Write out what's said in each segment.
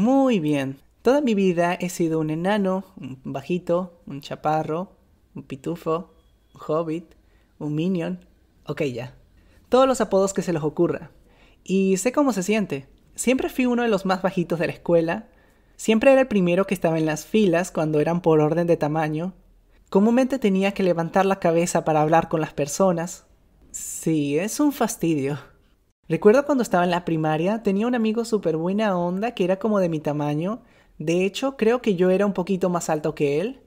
Muy bien. Toda mi vida he sido un enano, un bajito, un chaparro, un pitufo, un hobbit, un minion. Ok, ya. Todos los apodos que se les ocurra. Y sé cómo se siente. Siempre fui uno de los más bajitos de la escuela. Siempre era el primero que estaba en las filas cuando eran por orden de tamaño. Comúnmente tenía que levantar la cabeza para hablar con las personas. Sí, es un fastidio. Recuerdo cuando estaba en la primaria, tenía un amigo súper buena onda que era como de mi tamaño. De hecho, creo que yo era un poquito más alto que él.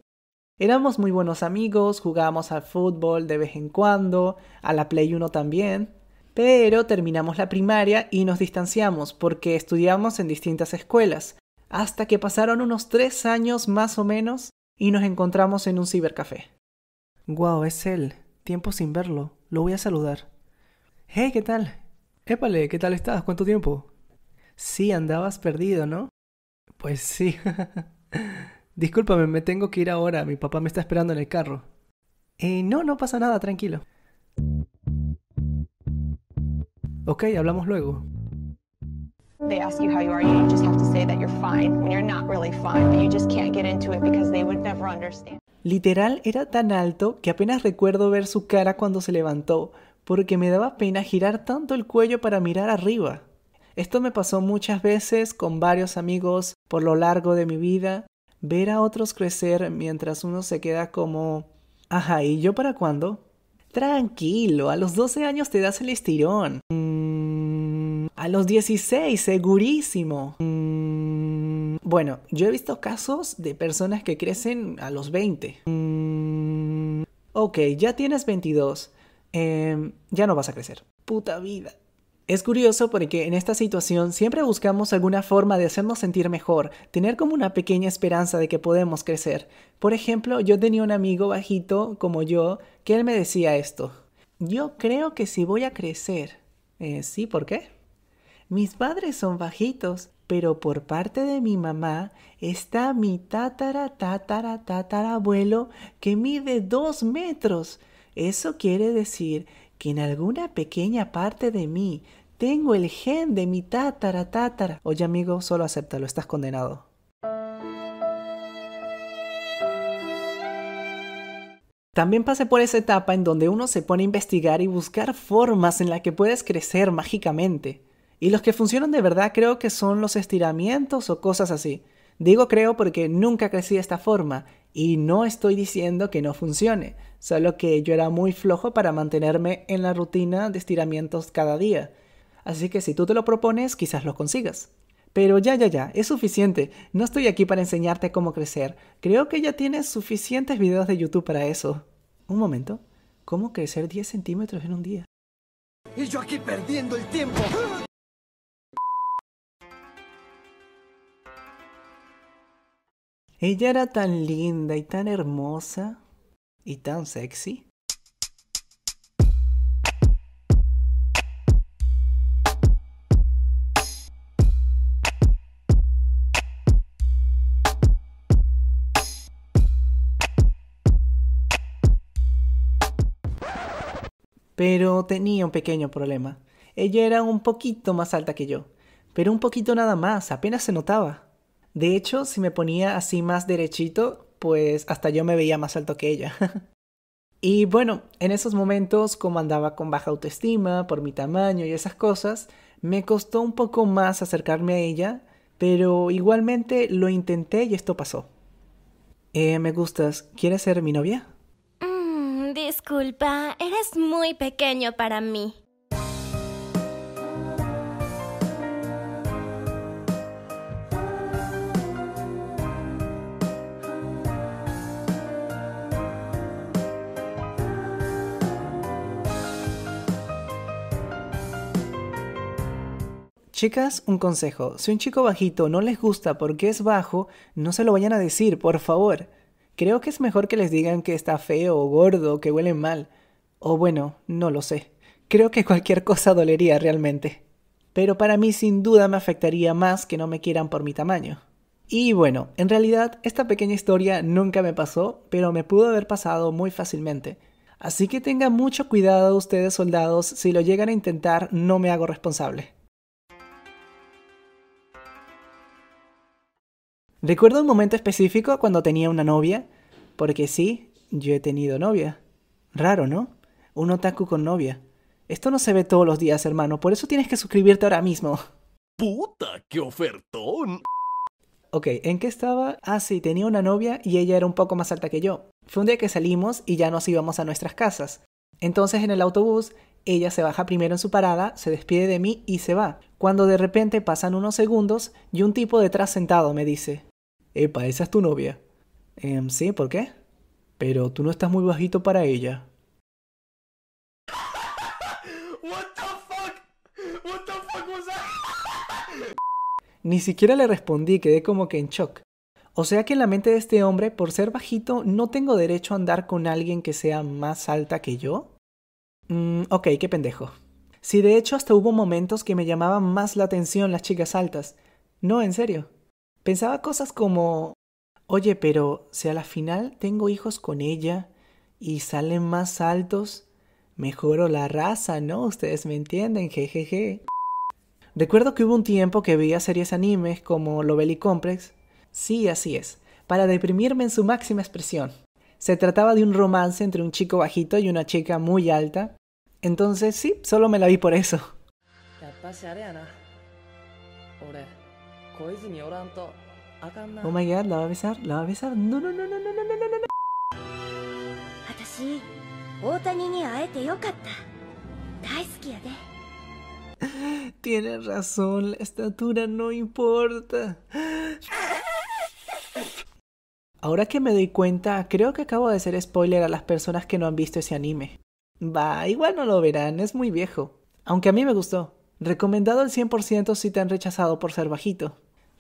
Éramos muy buenos amigos, jugábamos al fútbol de vez en cuando, a la Play 1 también. Pero terminamos la primaria y nos distanciamos porque estudiamos en distintas escuelas, hasta que pasaron unos tres años más o menos y nos encontramos en un cibercafé. Guau, wow, es él. Tiempo sin verlo. Lo voy a saludar. Hey, ¿qué tal? Épale, ¿qué tal estás? ¿Cuánto tiempo? Sí, andabas perdido, ¿no? Pues sí. Discúlpame, me tengo que ir ahora. Mi papá me está esperando en el carro. Eh, no, no pasa nada, tranquilo. Ok, hablamos luego. Literal era tan alto que apenas recuerdo ver su cara cuando se levantó, porque me daba pena girar tanto el cuello para mirar arriba. Esto me pasó muchas veces con varios amigos por lo largo de mi vida, ver a otros crecer mientras uno se queda como... Ajá, ¿y yo para cuándo? Tranquilo, a los 12 años te das el estirón. Mm, a los 16, segurísimo. Mm, bueno, yo he visto casos de personas que crecen a los 20. Mm, ok, ya tienes 22 Em, ya no vas a crecer. Puta vida. Es curioso porque en esta situación siempre buscamos alguna forma de hacernos sentir mejor, tener como una pequeña esperanza de que podemos crecer. Por ejemplo, yo tenía un amigo bajito como yo que él me decía esto. Yo creo que si voy a crecer. Eh, sí, ¿por qué? Mis padres son bajitos, pero por parte de mi mamá está mi tatara tatara tatara que mide dos metros eso quiere decir que en alguna pequeña parte de mí tengo el gen de mi tatara tatara. Oye amigo, solo acéptalo, estás condenado. También pasé por esa etapa en donde uno se pone a investigar y buscar formas en las que puedes crecer mágicamente. Y los que funcionan de verdad creo que son los estiramientos o cosas así. Digo creo porque nunca crecí de esta forma y no estoy diciendo que no funcione, solo que yo era muy flojo para mantenerme en la rutina de estiramientos cada día. Así que si tú te lo propones, quizás lo consigas. Pero ya, ya, ya, es suficiente. No estoy aquí para enseñarte cómo crecer. Creo que ya tienes suficientes videos de YouTube para eso. Un momento, ¿cómo crecer 10 centímetros en un día? Y yo aquí perdiendo el tiempo. Ella era tan linda y tan hermosa y tan sexy. Pero tenía un pequeño problema. Ella era un poquito más alta que yo, pero un poquito nada más, apenas se notaba. De hecho, si me ponía así más derechito, pues hasta yo me veía más alto que ella. y bueno, en esos momentos, como andaba con baja autoestima por mi tamaño y esas cosas, me costó un poco más acercarme a ella, pero igualmente lo intenté y esto pasó. Eh, me gustas, ¿quieres ser mi novia? Mm, disculpa, eres muy pequeño para mí. Chicas, un consejo. Si un chico bajito no les gusta porque es bajo, no se lo vayan a decir, por favor. Creo que es mejor que les digan que está feo o gordo o que huelen mal. O bueno, no lo sé. Creo que cualquier cosa dolería realmente. Pero para mí sin duda me afectaría más que no me quieran por mi tamaño. Y bueno, en realidad esta pequeña historia nunca me pasó, pero me pudo haber pasado muy fácilmente. Así que tengan mucho cuidado ustedes soldados, si lo llegan a intentar no me hago responsable. Recuerdo un momento específico cuando tenía una novia, porque sí, yo he tenido novia. Raro, ¿no? Un otaku con novia. Esto no se ve todos los días, hermano, por eso tienes que suscribirte ahora mismo. ¡Puta, qué ofertón! Ok, ¿en qué estaba? Ah, sí, tenía una novia y ella era un poco más alta que yo. Fue un día que salimos y ya nos íbamos a nuestras casas. Entonces en el autobús, ella se baja primero en su parada, se despide de mí y se va. Cuando de repente pasan unos segundos y un tipo detrás sentado me dice, Epa, esa es tu novia. Eh, sí, ¿por qué? Pero tú no estás muy bajito para ella. Ni siquiera le respondí, quedé como que en shock. O sea que en la mente de este hombre, por ser bajito, no tengo derecho a andar con alguien que sea más alta que yo. Mmm, ok, qué pendejo. Si sí, de hecho hasta hubo momentos que me llamaban más la atención las chicas altas. No, en serio. Pensaba cosas como, oye, pero si a la final tengo hijos con ella y salen más altos, mejoro la raza, ¿no? Ustedes me entienden, jejeje. Recuerdo que hubo un tiempo que veía series animes como Lovely Complex. Sí, así es, para deprimirme en su máxima expresión. Se trataba de un romance entre un chico bajito y una chica muy alta. Entonces sí, solo me la vi por eso. Oh my god, la va a besar, la va a besar. No, no, no, no, no, no, no, no, Tienes razón, la estatura no importa. Ahora que me doy cuenta, creo que acabo de hacer spoiler a las personas que no han visto ese anime. Va, igual no lo verán, es muy viejo. Aunque a mí me gustó. Recomendado al 100% si te han rechazado por ser bajito.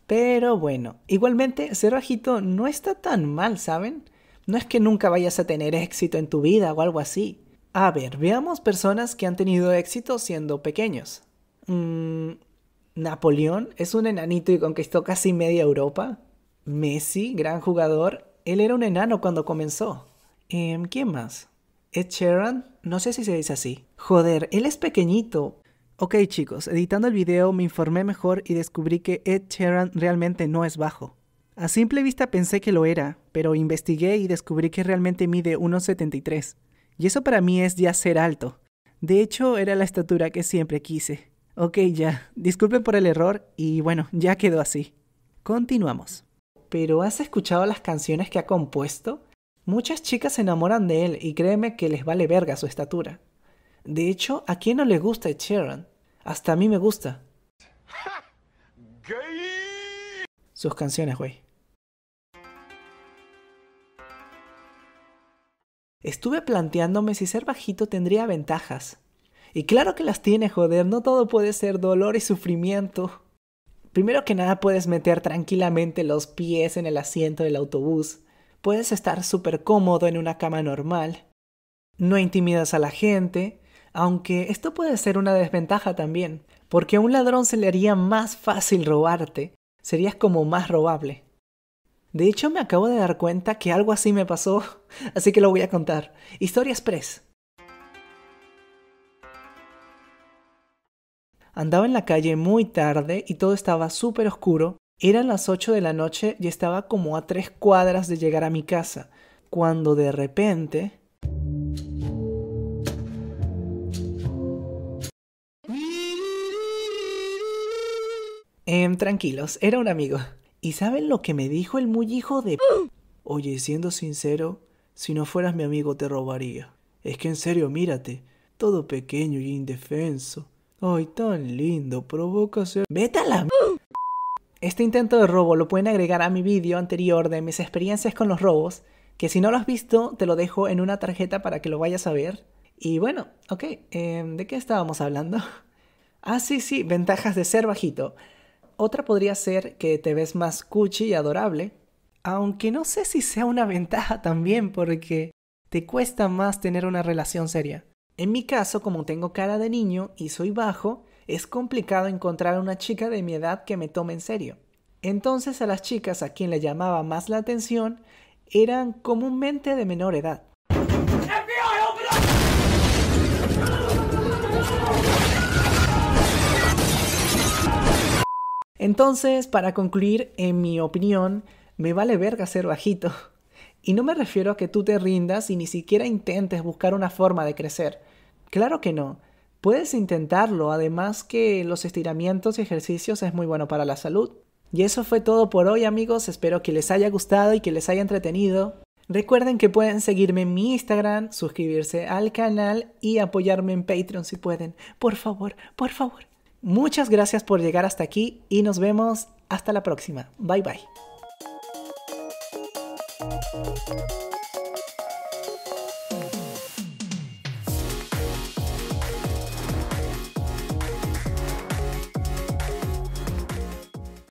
Pero bueno, igualmente ser bajito no está tan mal, ¿saben? No es que nunca vayas a tener éxito en tu vida o algo así. A ver, veamos personas que han tenido éxito siendo pequeños. Mmm... Napoleón es un enanito y conquistó casi media Europa. Messi, gran jugador, él era un enano cuando comenzó. Eh, em, ¿Quién más? Ed Sheeran, no sé si se dice así. Joder, él es pequeñito, Ok chicos, editando el video me informé mejor y descubrí que Ed Sheeran realmente no es bajo. A simple vista pensé que lo era, pero investigué y descubrí que realmente mide 1,73. Y eso para mí es ya ser alto. De hecho, era la estatura que siempre quise. Ok, ya, disculpen por el error y bueno, ya quedó así. Continuamos. ¿Pero has escuchado las canciones que ha compuesto? Muchas chicas se enamoran de él y créeme que les vale verga su estatura. De hecho, ¿a quién no le gusta Ed Sheeran? Hasta a mí me gusta. Sus canciones, güey. Estuve planteándome si ser bajito tendría ventajas. Y claro que las tiene, joder, no todo puede ser dolor y sufrimiento. Primero que nada puedes meter tranquilamente los pies en el asiento del autobús, puedes estar súper cómodo en una cama normal, no intimidas a la gente, aunque esto puede ser una desventaja también, porque a un ladrón se le haría más fácil robarte, serías como más robable. De hecho, me acabo de dar cuenta que algo así me pasó, así que lo voy a contar. Historia Express. Andaba en la calle muy tarde y todo estaba súper oscuro. Eran las 8 de la noche y estaba como a tres cuadras de llegar a mi casa, cuando de repente Eh, tranquilos, era un amigo. ¿Y saben lo que me dijo el muy hijo de... Oye, siendo sincero, si no fueras mi amigo te robaría. Es que en serio, mírate, todo pequeño y indefenso. Ay, tan lindo, provoca ser... ¡Vete Este intento de robo lo pueden agregar a mi vídeo anterior de mis experiencias con los robos, que si no lo has visto, te lo dejo en una tarjeta para que lo vayas a ver. Y bueno, ok, em, ¿de qué estábamos hablando? ah, sí, sí, ventajas de ser bajito. Otra podría ser que te ves más cuchi y adorable, aunque no sé si sea una ventaja también porque te cuesta más tener una relación seria. En mi caso, como tengo cara de niño y soy bajo, es complicado encontrar una chica de mi edad que me tome en serio. Entonces a las chicas a quien le llamaba más la atención eran comúnmente de menor edad. Entonces, para concluir, en mi opinión, me vale verga ser bajito. Y no me refiero a que tú te rindas y ni siquiera intentes buscar una forma de crecer. Claro que no. Puedes intentarlo, además que los estiramientos y ejercicios es muy bueno para la salud. Y eso fue todo por hoy amigos, espero que les haya gustado y que les haya entretenido. Recuerden que pueden seguirme en mi Instagram, suscribirse al canal y apoyarme en Patreon si pueden. Por favor, por favor. Muchas gracias por llegar hasta aquí y nos vemos hasta la próxima. Bye bye.